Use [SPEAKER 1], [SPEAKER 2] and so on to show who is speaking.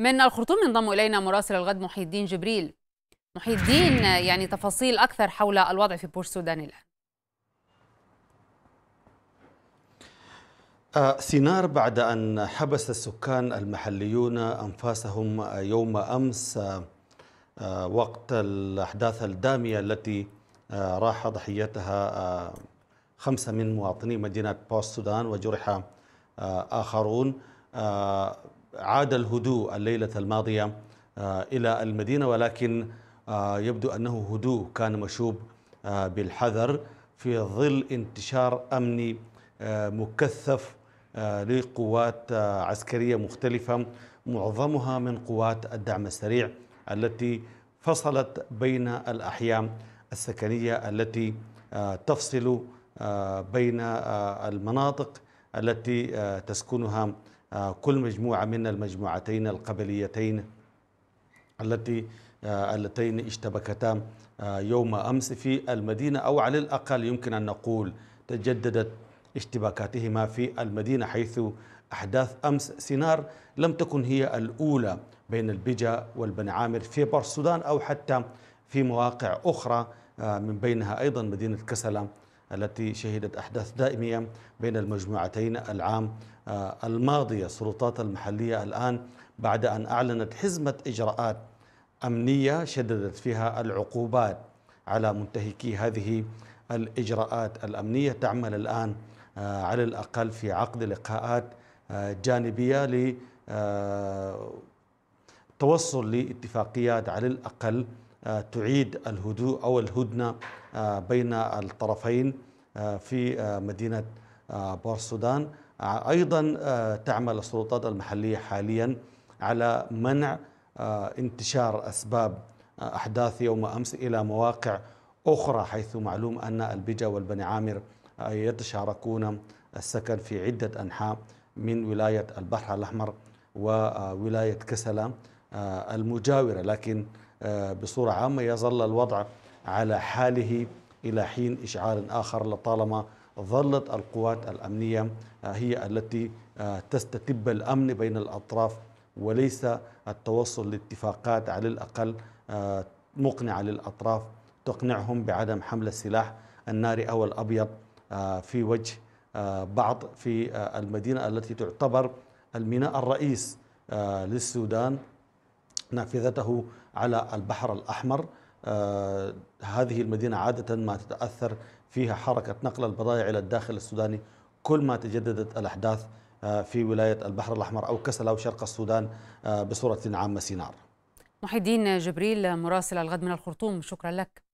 [SPEAKER 1] من الخرطوم ينضم الينا مراسل الغد محي الدين جبريل محي الدين يعني تفاصيل اكثر حول الوضع في بور السودان الان
[SPEAKER 2] آه، سينار بعد أن حبس السكان المحليون أنفاسهم يوم أمس آه، آه، وقت الأحداث الدامية التي راح ضحيتها خمسة من مواطني مدينة بوست السودان وجرح آخرون عاد الهدوء الليلة الماضية آه، إلى المدينة ولكن آه، يبدو أنه هدوء كان مشوب آه، بالحذر في ظل انتشار أمني مكثف لقوات عسكرية مختلفة معظمها من قوات الدعم السريع التي فصلت بين الأحياء السكنية التي تفصل بين المناطق التي تسكنها آه، كل مجموعة من المجموعتين القبليتين التي آه، اللتين اشتبكتا آه، يوم أمس في المدينة أو على الأقل يمكن أن نقول تجددت اشتباكاتهما في المدينة حيث أحداث أمس سينار لم تكن هي الأولى بين البجا والبن عامر في بر السودان أو حتى في مواقع أخرى من بينها أيضا مدينة كسلة التي شهدت أحداث دائمية بين المجموعتين العام آه، الماضية السلطات المحلية الآن بعد أن أعلنت حزمة إجراءات أمنية شددت فيها العقوبات على منتهكي هذه الإجراءات الأمنية تعمل الآن آه، على الأقل في عقد لقاءات آه، جانبية لتوصل لاتفاقيات على الأقل آه، تعيد الهدوء أو الهدنة آه، بين الطرفين آه، في مدينة بور السودان أيضا تعمل السلطات المحلية حاليا على منع انتشار أسباب أحداث يوم أمس إلى مواقع أخرى حيث معلوم أن البجا والبني عامر يتشاركون السكن في عدة أنحاء من ولاية البحر الأحمر وولاية كسلا المجاورة لكن آه، بصورة عامة يظل الوضع على حاله إلى حين إشعار آخر لطالما ظلت القوات الأمنية آه، هي التي آه، تستتب الأمن بين الأطراف وليس التوصل لاتفاقات على الأقل مقنعة للأطراف تقنعهم بعدم حمل السلاح الناري أو الأبيض في وجه بعض في المدينة التي تعتبر الميناء الرئيس للسودان نافذته على البحر الأحمر آه، هذه المدينة عادة ما تتأثر فيها حركة نقل البضائع إلى الداخل السوداني كل ما تجددت الأحداث آه، في ولاية البحر الأحمر أو كسلا وشرق السودان آه، بصورة عامة سينار
[SPEAKER 1] محي الدين جبريل مراسل الغد من الخرطوم شكرا لك